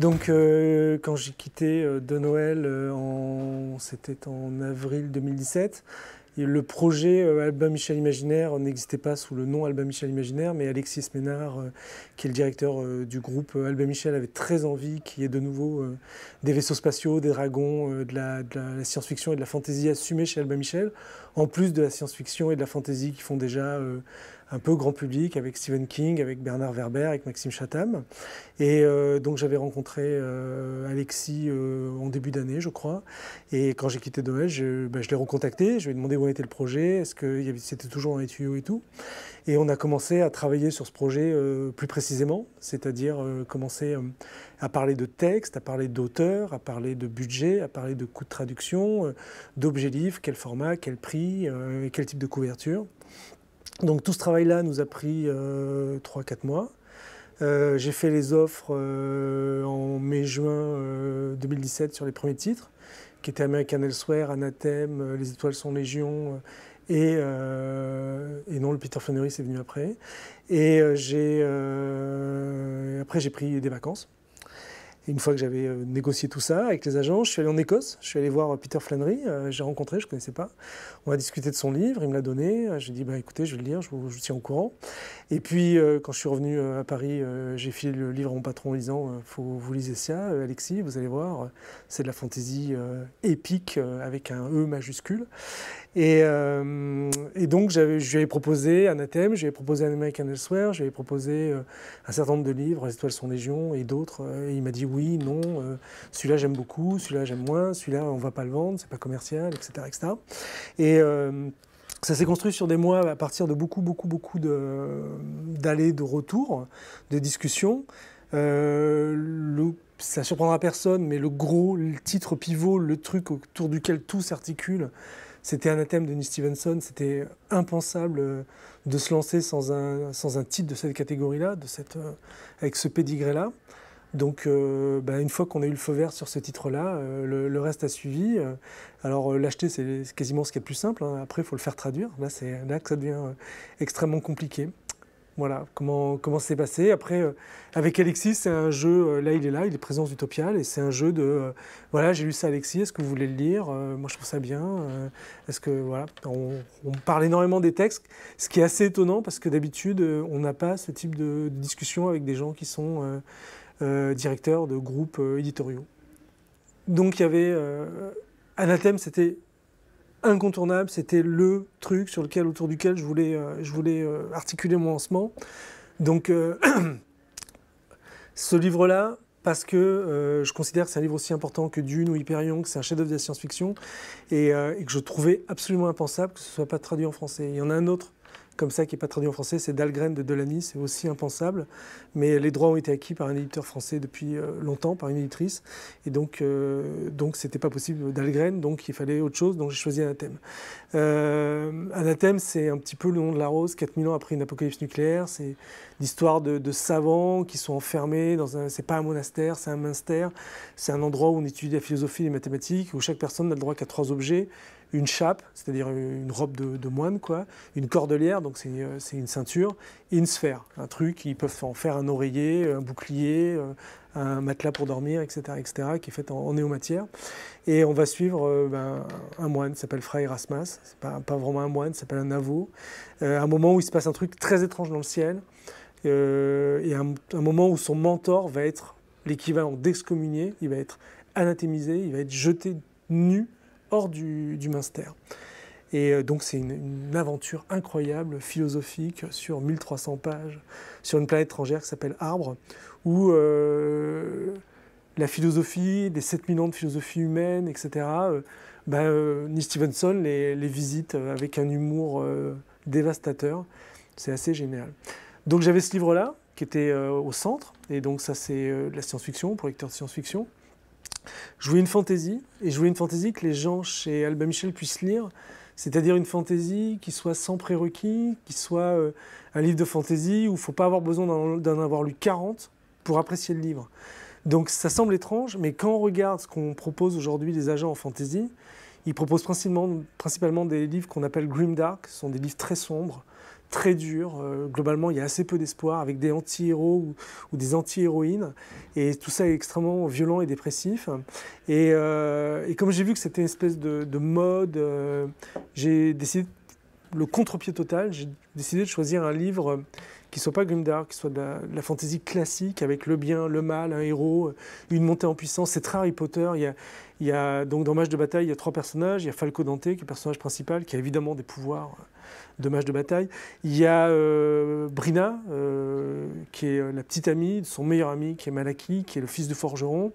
Donc, euh, quand j'ai quitté euh, De Noël, euh, c'était en avril 2017, le projet Albin Michel Imaginaire n'existait pas sous le nom Albin Michel Imaginaire, mais Alexis Ménard, qui est le directeur du groupe Albin Michel, avait très envie qu'il y ait de nouveau des vaisseaux spatiaux, des dragons, de la, science-fiction et de la fantaisie assumée chez Albin Michel, en plus de la science-fiction et de la fantaisie qui font déjà un peu grand public avec Stephen King, avec Bernard Werber, avec Maxime Chatham. Et euh, donc j'avais rencontré euh, Alexis euh, en début d'année, je crois. Et quand j'ai quitté Noël, bah, je, l'ai recontacté, je lui ai demandé où était le projet, est-ce que c'était toujours en les tuyaux et tout. Et on a commencé à travailler sur ce projet plus précisément, c'est-à-dire commencer à parler de texte, à parler d'auteur, à parler de budget, à parler de coût de traduction, d'objets livres, quel format, quel prix, quel type de couverture. Donc tout ce travail-là nous a pris 3-4 euh, mois. Euh, j'ai fait les offres euh, en mai-juin 2017 sur les premiers titres, qui étaient American Elsewhere, Anathème, Les Étoiles sont Légion, et, non, le Peter Flannery, c'est venu après. Et après, j'ai pris des vacances une fois que j'avais euh, négocié tout ça avec les agents, je suis allé en Écosse, je suis allé voir euh, Peter Flannery, euh, j'ai rencontré, je ne connaissais pas. On a discuté de son livre, il me l'a donné, j'ai dit bah, écoutez, je vais le lire, je vous, tiens au courant. Et puis quand je suis revenu à Paris, j'ai filé le livre à mon patron en disant faut, vous lisez ça, Alexis, vous allez voir, c'est de la fantaisie épique avec un E majuscule. Euh, et, donc, je lui avais proposé Anathème, je lui proposé un American Elsewhere, j'avais proposé euh, un certain nombre de livres, Les étoiles sont légion et d'autres. Euh, et il m'a dit oui, non, celui-là j'aime beaucoup, celui-là j'aime moins, celui-là on va pas le vendre, c'est pas commercial, etc. Et ça s'est construit sur des mois à partir de beaucoup, beaucoup, beaucoup d'allées, de, retours, de discussions. Ça ça surprendra personne, mais le gros le titre pivot, le truc autour duquel tout s'articule, c'était un anathème de Denis Stevenson, c'était impensable euh, de se lancer sans un, sans un titre de cette catégorie-là, de euh, avec ce pédigré-là. Donc, euh, bah, une fois qu'on a eu le feu vert sur ce titre-là, le, reste a suivi. alors, l'acheter, c'est quasiment ce qui est le plus simple. Hein. Après, il faut le faire traduire. Là, c'est là que ça devient extrêmement compliqué. Voilà, comment comment c'est passé. Après, euh, avec Alexis, c'est un jeu, euh, là il est là, il est présent d'Utopial, et c'est un jeu de, euh, voilà, j'ai lu ça Alexis, est-ce que vous voulez le lire Moi je trouve ça bien. est-ce que, voilà, on, parle énormément des textes, ce qui est assez étonnant, parce que d'habitude, on n'a pas ce type de, de, discussion avec des gens qui sont directeurs de groupes éditoriaux. Donc il y avait, Anathème, c'était incontournable, c'était le truc sur lequel, autour duquel je voulais, euh, je voulais euh, articuler mon lancement. Donc, euh, ce livre-là, parce que je considère que c'est un livre aussi important que Dune ou Hyperion, que c'est un chef-d'œuvre de la science-fiction, et, et, que je trouvais absolument impensable que ce ne soit pas traduit en français. Il y en a un autre comme ça qui n'est pas traduit en français, c'est Dalgren de Delany, c'est aussi impensable. Mais les droits ont été acquis par un éditeur français depuis euh, longtemps, par une éditrice. Et donc, ce euh, donc c'était pas possible Dalgren, donc il fallait autre chose, donc j'ai choisi Anathème. Euh, Anathème, c'est un petit peu le nom de la rose, 4000 ans après une apocalypse nucléaire, c'est l'histoire de, savants qui sont enfermés dans un. C'est pas un monastère, c'est un minster C'est un endroit où on étudie la philosophie et les mathématiques, où chaque personne n'a le droit qu'à trois objets une chape, c'est-à-dire une robe de, moine, quoi, une cordelière, donc euh, c'est une ceinture, et une sphère, un truc, ils peuvent en faire un oreiller, euh, un bouclier, euh, un matelas pour dormir, etc., etc., qui est fait en, néomatière. Et on va suivre ben, un moine, s'appelle Fray Erasmus, c'est pas, pas vraiment un moine, s'appelle un avou un moment où il se passe un truc très étrange dans le ciel, euh, et un, un, moment où son mentor va être l'équivalent d'excommunié, il va être anathémisé, il va être jeté nu hors du, du Et euh, donc c'est une, aventure incroyable, philosophique, sur 1300 pages, sur une planète étrangère qui s'appelle Arbre, où euh, la philosophie, les 7000 ans de philosophie humaine, etc., euh, bah, Stevenson les, les, visite avec un humour dévastateur. C'est assez génial. Donc j'avais ce livre-là qui était euh, au centre, et donc ça c'est euh, de la science-fiction, pour lecteurs de science-fiction. Je voulais une fantaisie, et je voulais une fantaisie que les gens chez Albin Michel puissent lire, c'est-à-dire une fantaisie qui soit sans prérequis, qui soit euh, un livre de fantaisie où il ne faut pas avoir besoin d'en avoir lu 40 pour apprécier le livre. Donc ça semble étrange, mais quand on regarde ce qu'on propose aujourd'hui des agents en fantaisie, ils proposent principalement, principalement des livres qu'on appelle grim dark, ce sont des livres très sombres, très dur. Euh, globalement, il y a assez peu d'espoir avec des anti-héros ou, des anti-héroïnes. Et tout ça est extrêmement violent et dépressif. Et, euh, comme j'ai vu que c'était une espèce de, mode, euh, j'ai décidé le contre-pied total décidé de choisir un livre euh, qui soit pas Grimdark, qui soit de la, fantaisie fantasy classique avec le bien, le mal, un héros, euh, une montée en puissance. C'est très Harry Potter. Il y, a, il donc dans Mage de bataille, il y a trois personnages. Il y a Falco Dante, qui est le personnage principal, qui a évidemment des pouvoirs euh, de Mage de bataille. Il y a Brina, qui est la petite amie de son meilleur ami, qui est Malaki, qui est le fils de forgeron.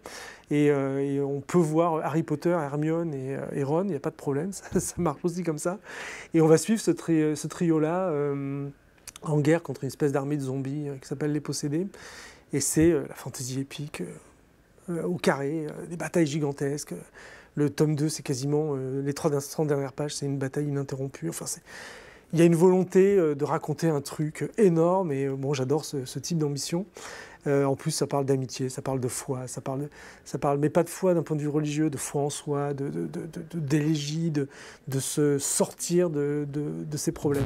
Et, on peut voir Harry Potter, Hermione et, Ron. Il n'y a pas de problème. Ça, marche aussi comme ça. Et on va suivre ce trio-là euh, en guerre contre une espèce d'armée de zombies euh, qui s'appelle les possédés. Et c'est euh, la fantaisie épique au carré, des batailles gigantesques. Le tome 2, c'est quasiment les trois dernières pages, c'est une bataille ininterrompue. Enfin, il y a une volonté de raconter un truc énorme et bon, j'adore ce type d'ambition. Euh, en plus, ça parle d'amitié, ça parle de foi, ça parle, ça parle, mais pas de foi d'un point de vue religieux, de foi en soi, de, de, d'élégie, de, se sortir de, de ses problèmes.